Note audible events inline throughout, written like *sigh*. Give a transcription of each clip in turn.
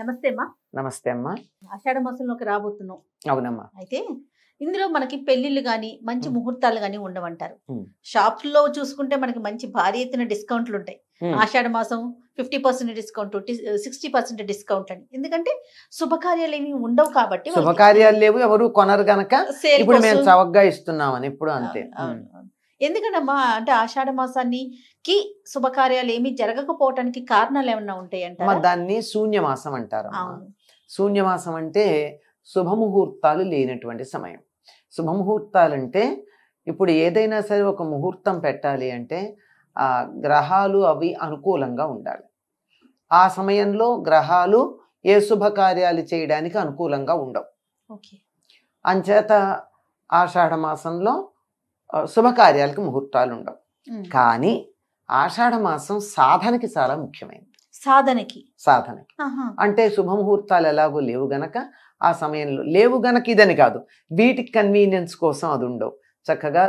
నమస్తే అమ్మా నమస్తే అమ్మా ఆషాఢ మాసంలోకి రాబోతున్నాం అవునమ్మా అయితే ఇందులో మనకి పెళ్లిళ్ళు గాని మంచి ముహూర్తాలు గాని ఉండమంటారు షాప్ లో చూసుకుంటే మనకి మంచి భారీ ఎత్తున డిస్కౌంట్లు ఉంటాయి ఆషాఢ మాసం fifty percent discount sixty percent discount అని ఎందుకంటే శుభకార్యాలు ఏమి ఉండవు కాబట్టి శుభకార్యాలు లేవు ఎవరు కొనరు గనక ఇప్పుడు మేము చవగ్గా ఇస్తున్నామని ఇప్పుడు అంతే ఎందుకంటమ్మా అంటే ఆషాఢ మాసానికి శుభకార్యాలు ఏమి జరగకపోవటానికి కారణాలు ఏమన్నా ఉంటాయంట దాన్ని శూన్యమాసం అంటారు శూన్యమాసం అంటే శుభముహూర్తాలు లేనటువంటి సమయం అంటే ఇప్పుడు ఏదైనా సరే ఒక ముహూర్తం పెట్టాలి అంటే ఆ గ్రహాలు అవి అనుకూలంగా ఉండాలి ఆ సమయంలో గ్రహాలు ఏ శుభకార్యాలు చేయడానికి అనుకూలంగా ఉండవు అంచేత ఆషాఢ మాసంలో శుభకార్యాలకు ముహూర్తాలు ఉండవు కానీ ఆషాఢ మాసం సాధనకి చాలా ముఖ్యమైనది సాధనకి సాధనకి అంటే శుభముహూర్తాలు ఎలాగో లేవు గనక ఆ సమయంలో లేవు గనక ఇదని కాదు వీటికి కన్వీనియన్స్ కోసం అది ఉండవు చక్కగా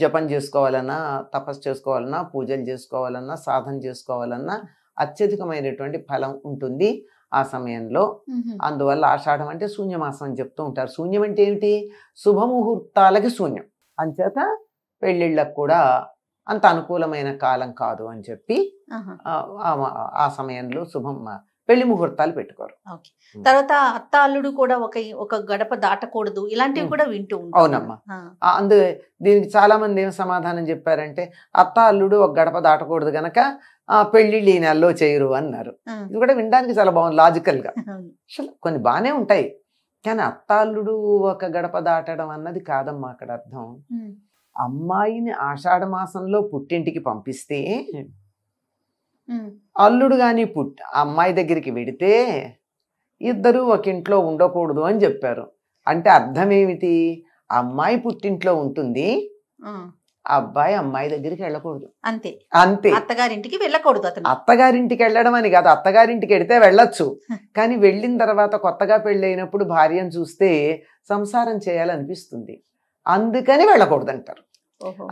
జపం చేసుకోవాలన్నా తపస్సు చేసుకోవాలన్నా పూజలు చేసుకోవాలన్నా సాధన చేసుకోవాలన్నా అత్యధికమైనటువంటి ఫలం ఉంటుంది ఆ సమయంలో అందువల్ల ఆషాఢం అంటే శూన్యమాసం అని చెప్తూ ఉంటారు శూన్యం అంటే ఏమిటి శుభముహూర్తాలకి శూన్యం అంచేత పెళ్ళిళ్ళకు కూడా అంత అనుకూలమైన కాలం కాదు అని చెప్పి ఆ సమయంలో శుభం పెళ్లి ముహూర్తాలు పెట్టుకోరు తర్వాత అత్త అల్లుడు కూడా ఒక ఒక గడప దాటకూడదు ఇలాంటివి కూడా వింటూ అవునమ్మా అందు దీనికి చాలా మంది ఏం సమాధానం చెప్పారంటే అత్త అల్లుడు ఒక గడప దాటకూడదు గనక పెళ్లిళ్ళు ఈ నెలలో చేయరు అన్నారు ఇది కూడా వినడానికి చాలా బాగుంది లాజికల్ గా అసలు కొన్ని బాగానే ఉంటాయి కానీ అత్తాళ్ళుడు ఒక గడప దాటడం అన్నది కాదమ్మా అక్కడ అర్థం అమ్మాయిని ఆషాఢ మాసంలో పుట్టింటికి పంపిస్తే అల్లుడు కానీ పుట్ అమ్మాయి దగ్గరికి వెడితే ఇద్దరు ఒక ఇంట్లో ఉండకూడదు అని చెప్పారు అంటే అర్థం ఏమిటి అమ్మాయి పుట్టింట్లో ఉంటుంది అబ్బాయి అమ్మాయి దగ్గరికి వెళ్ళకూడదు అంతే అంతే అత్తగారింటికి వెళ్ళకూడదు అతను అత్తగారింటికి వెళ్ళడం అని కాదు అత్తగారింటికి వెళితే వెళ్ళొచ్చు కానీ వెళ్ళిన తర్వాత కొత్తగా పెళ్ళైనప్పుడు భార్యను చూస్తే సంసారం చేయాలనిపిస్తుంది అందుకని వెళ్ళకూడదు అంటారు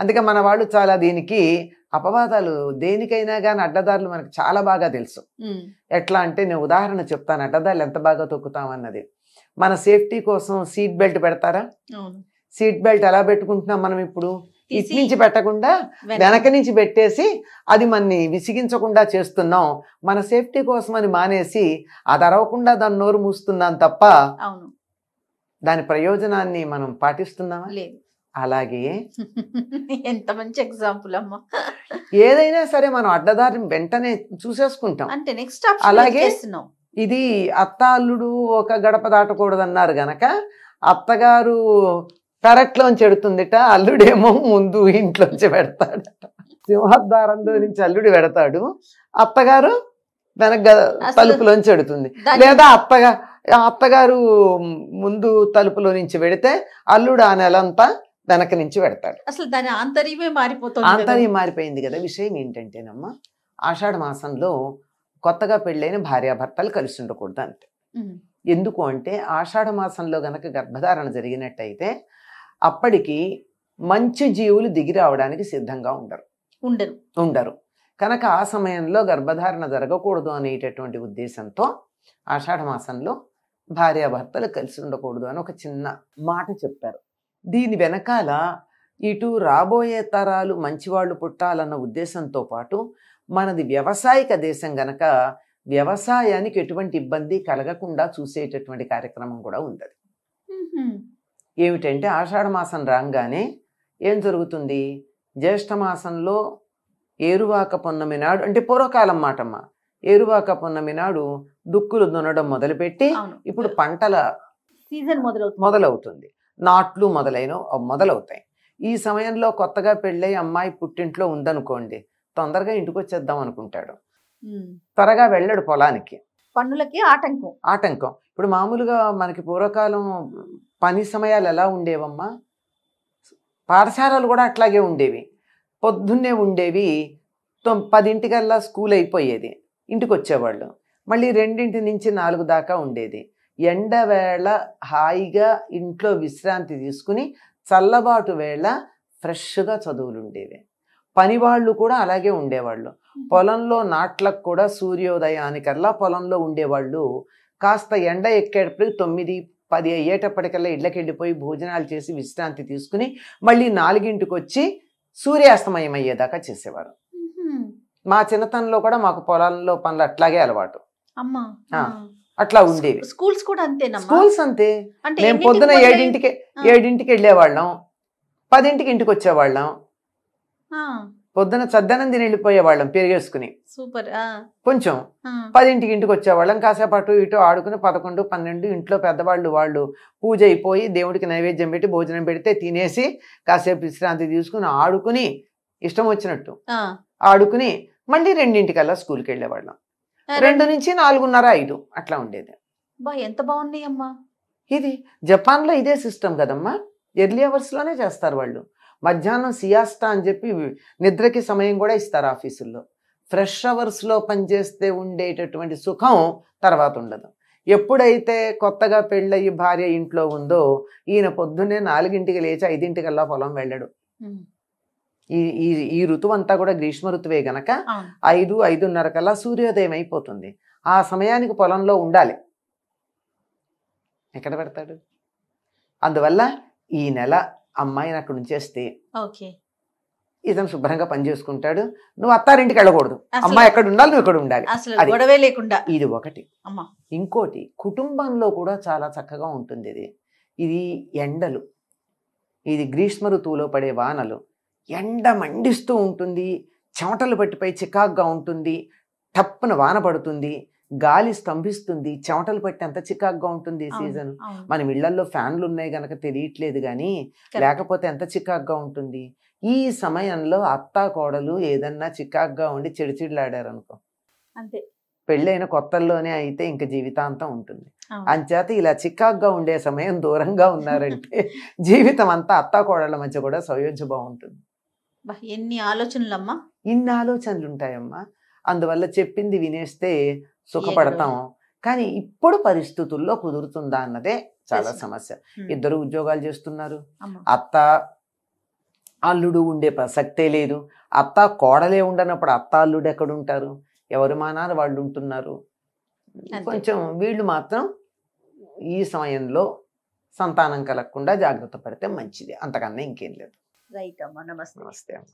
అందుకే మన వాళ్ళు చాలా దీనికి అపవాదాలు దేనికైనా కానీ అడ్డదారులు మనకు చాలా బాగా తెలుసు ఎట్లా అంటే నేను ఉదాహరణ చెప్తాను అడ్డదారులు ఎంత బాగా తొక్కుతాం అన్నది మన సేఫ్టీ కోసం సీట్ బెల్ట్ పెడతారా సీట్ బెల్ట్ ఎలా పెట్టుకుంటున్నాం మనం ఇప్పుడు ఇటు నుంచి పెట్టకుండా వెనక నుంచి పెట్టేసి అది మనని విసిగించకుండా చేస్తున్నాం మన సేఫ్టీ కోసం అని మానేసి అది అరవకుండా దాని నోరు మూస్తున్నాం తప్ప దాని ప్రయోజనాన్ని మనం పాటిస్తున్నామా లేదు అలాగే ఎంత మంచి ఎగ్జాంపుల్ అమ్మా ఏదైనా సరే మనం అడ్డదారిని వెంటనే చూసేసుకుంటాం అంటే నెక్స్ట్ అలాగే ఇది అత్త అల్లుడు ఒక గడప దాటకూడదన్నారు గనక అత్తగారు పెడుతుంది పెడుతుందిట అల్లుడేమో ముందు ఇంట్లోంచి పెడతాడట సింహద్వారంలో నుంచి అల్లుడు పెడతాడు అత్తగారు వెనక తలుపులోంచి పెడుతుంది లేదా అత్తగా అత్తగారు ముందు తలుపులో నుంచి పెడితే అల్లుడు ఆ నెలంతా వెనక నుంచి పెడతాడు అసలు దాని ఆంతర్యమే మారిపోతుంది ఆంతర్యం మారిపోయింది కదా విషయం ఏంటంటేనమ్మా ఆషాఢ మాసంలో కొత్తగా పెళ్ళైన భార్యాభర్తలు కలిసి ఉండకూడదు అంతే ఎందుకు అంటే ఆషాఢ మాసంలో గనక గర్భధారణ జరిగినట్టయితే అప్పటికి మంచి జీవులు దిగి రావడానికి సిద్ధంగా ఉండరు ఉండరు ఉండరు కనుక ఆ సమయంలో గర్భధారణ జరగకూడదు అనేటటువంటి ఉద్దేశంతో ఆషాఢ మాసంలో భార్యాభర్తలు కలిసి ఉండకూడదు అని ఒక చిన్న మాట చెప్పారు దీని వెనకాల ఇటు రాబోయే తరాలు మంచివాళ్ళు పుట్టాలన్న ఉద్దేశంతో పాటు మనది వ్యవసాయక దేశం గనక వ్యవసాయానికి ఎటువంటి ఇబ్బంది కలగకుండా చూసేటటువంటి కార్యక్రమం కూడా ఉంది ఏమిటంటే మాసం రాగానే ఏం జరుగుతుంది జ్యేష్ఠమాసంలో ఏరువాక పొన్నమి నాడు అంటే పూర్వకాలం మాటమ్మ ఏరువాక పొన్నమి నాడు దుక్కులు దున్నడం మొదలుపెట్టి ఇప్పుడు పంటల సీజన్ మొదలవుతుంది మొదలవుతుంది నాట్లు మొదలైన మొదలవుతాయి ఈ సమయంలో కొత్తగా పెళ్ళై అమ్మాయి పుట్టింట్లో ఉందనుకోండి తొందరగా ఇంటికి వచ్చేద్దాం అనుకుంటాడు త్వరగా వెళ్ళాడు పొలానికి పన్నులకి ఆటంకం ఆటంకం ఇప్పుడు మామూలుగా మనకి పూర్వకాలం పని సమయాలు ఎలా ఉండేవమ్మా పాఠశాలలు కూడా అట్లాగే ఉండేవి పొద్దున్నే ఉండేవి తొమ్ పదింటికల్లా స్కూల్ అయిపోయేది ఇంటికి వచ్చేవాళ్ళు మళ్ళీ రెండింటి నుంచి నాలుగు దాకా ఉండేది ఎండవేళ హాయిగా ఇంట్లో విశ్రాంతి తీసుకుని చల్లబాటు వేళ ఫ్రెష్గా చదువులు ఉండేవి పనివాళ్ళు కూడా అలాగే ఉండేవాళ్ళు పొలంలో నాట్లకు కూడా సూర్యోదయానికల్లా పొలంలో ఉండేవాళ్ళు కాస్త ఎండ ఎక్కేటప్పుడు తొమ్మిది పది అయ్యేటప్పటికల్లా ఇళ్ళకి వెళ్ళిపోయి భోజనాలు చేసి విశ్రాంతి తీసుకుని మళ్ళీ నాలుగింటికి వచ్చి సూర్యాస్తమయం అయ్యేదాకా చేసేవారు మా చిన్నతనంలో కూడా మాకు పొలాల్లో పనులు అట్లాగే అలవాటు అట్లా ఉండేవి స్కూల్స్ కూడా అంతే స్కూల్స్ అంతే మేము పొద్దున ఏడింటికి ఏడింటికి వెళ్ళేవాళ్ళం పదింటికి ఇంటికి వచ్చేవాళ్ళం పొద్దున సద్దనం తిని వెళ్ళిపోయేవాళ్ళం పెరిగేసుకుని సూపర్ కొంచెం పదింటికి ఇంటికి వచ్చేవాళ్ళం కాసేపు అటు ఇటు ఆడుకుని పదకొండు పన్నెండు ఇంట్లో పెద్దవాళ్ళు వాళ్ళు పూజ అయిపోయి దేవుడికి నైవేద్యం పెట్టి భోజనం పెడితే తినేసి కాసేపు విశ్రాంతి తీసుకుని ఆడుకుని ఇష్టం వచ్చినట్టు ఆడుకుని మళ్ళీ రెండింటికల్లా స్కూల్కి వెళ్ళేవాళ్ళం రెండు నుంచి నాలుగున్నర ఐదు అట్లా ఉండేది ఎంత బాగున్నాయమ్మా అమ్మా ఇది లో ఇదే సిస్టమ్ కదమ్మా ఎర్లీ అవర్స్ లోనే చేస్తారు వాళ్ళు మధ్యాహ్నం సియాస్టా అని చెప్పి నిద్రకి సమయం కూడా ఇస్తారు ఆఫీసుల్లో ఫ్రెష్ అవర్స్లో పనిచేస్తే ఉండేటటువంటి సుఖం తర్వాత ఉండదు ఎప్పుడైతే కొత్తగా పెళ్ళయ్యి భార్య ఇంట్లో ఉందో ఈయన పొద్దున్నే నాలుగింటికి లేచి ఐదింటికల్లా పొలం వెళ్ళడు ఈ ఈ ఋతువు అంతా కూడా గ్రీష్మ ఋతువే గనక ఐదు ఐదున్నర కల్లా సూర్యోదయం అయిపోతుంది ఆ సమయానికి పొలంలో ఉండాలి ఎక్కడ పెడతాడు అందువల్ల ఈ నెల అమ్మాయిని అక్కడ ఉంచేస్తే ఇతను శుభ్రంగా పని చేసుకుంటాడు నువ్వు అత్తారింటికి వెళ్ళకూడదు అమ్మాయి ఎక్కడ ఉండాలి నువ్వు ఎక్కడ ఉండాలి లేకుండా ఇది ఒకటి ఇంకోటి కుటుంబంలో కూడా చాలా చక్కగా ఉంటుంది ఇది ఇది ఎండలు ఇది గ్రీష్మ ఋతువులో పడే వానలు ఎండ మండిస్తూ ఉంటుంది చెమటలు పట్టిపై చికాగ్గా ఉంటుంది టప్పున వాన పడుతుంది గాలి స్తంభిస్తుంది చెమటలు పట్టి ఎంత చికాగ్గా ఉంటుంది ఈ సీజన్ మన ఇళ్లల్లో ఫ్యాన్లు ఉన్నాయి గనక తెలియట్లేదు కానీ లేకపోతే ఎంత చికాగ్గా ఉంటుంది ఈ సమయంలో అత్తా కోడలు ఏదన్నా చికాగ్గా ఉండి చెడిచిడిలాడారు అనుకో అంతే పెళ్ళైన కొత్తల్లోనే అయితే ఇంక జీవితాంతం ఉంటుంది అంచేత ఇలా చికాగ్గా ఉండే సమయం దూరంగా ఉన్నారంటే *laughs* జీవితం అంతా అత్తా కోడళ్ళ మధ్య కూడా సయోజ్య బాగుంటుంది ఎన్ని ఆలోచనలు అమ్మా ఇన్ని ఆలోచనలు ఉంటాయమ్మా అందువల్ల చెప్పింది వినేస్తే సుఖపడతాం కానీ ఇప్పుడు పరిస్థితుల్లో కుదురుతుందా అన్నదే చాలా సమస్య ఇద్దరు ఉద్యోగాలు చేస్తున్నారు అత్త అల్లుడు ఉండే ప్రసక్తే లేదు అత్త కోడలే ఉండనప్పుడు అత్త అల్లుడు ఎక్కడుంటారు ఎవరు మానాలు వాళ్ళు ఉంటున్నారు కొంచెం వీళ్ళు మాత్రం ఈ సమయంలో సంతానం కలగకుండా జాగ్రత్త పడితే మంచిది అంతకన్నా ఇంకేం లేదు రైట్ అమ్మా నమస్తే నమస్తే అమ్మా